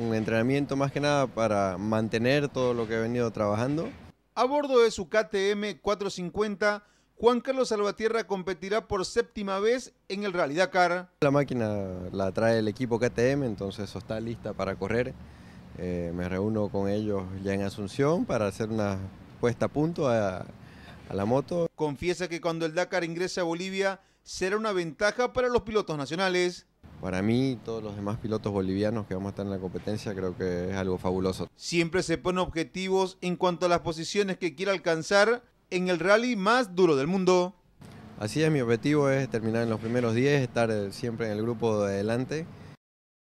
un entrenamiento más que nada para mantener todo lo que he venido trabajando. A bordo de su KTM 450, Juan Carlos Salvatierra competirá por séptima vez en el Rally Dakar. La máquina la trae el equipo KTM, entonces está lista para correr. Eh, me reúno con ellos ya en Asunción para hacer una puesta a punto a, a la moto. Confiesa que cuando el Dakar ingrese a Bolivia será una ventaja para los pilotos nacionales para mí y todos los demás pilotos bolivianos que vamos a estar en la competencia, creo que es algo fabuloso. Siempre se pone objetivos en cuanto a las posiciones que quiere alcanzar en el rally más duro del mundo. Así es, mi objetivo es terminar en los primeros 10, estar eh, siempre en el grupo de adelante.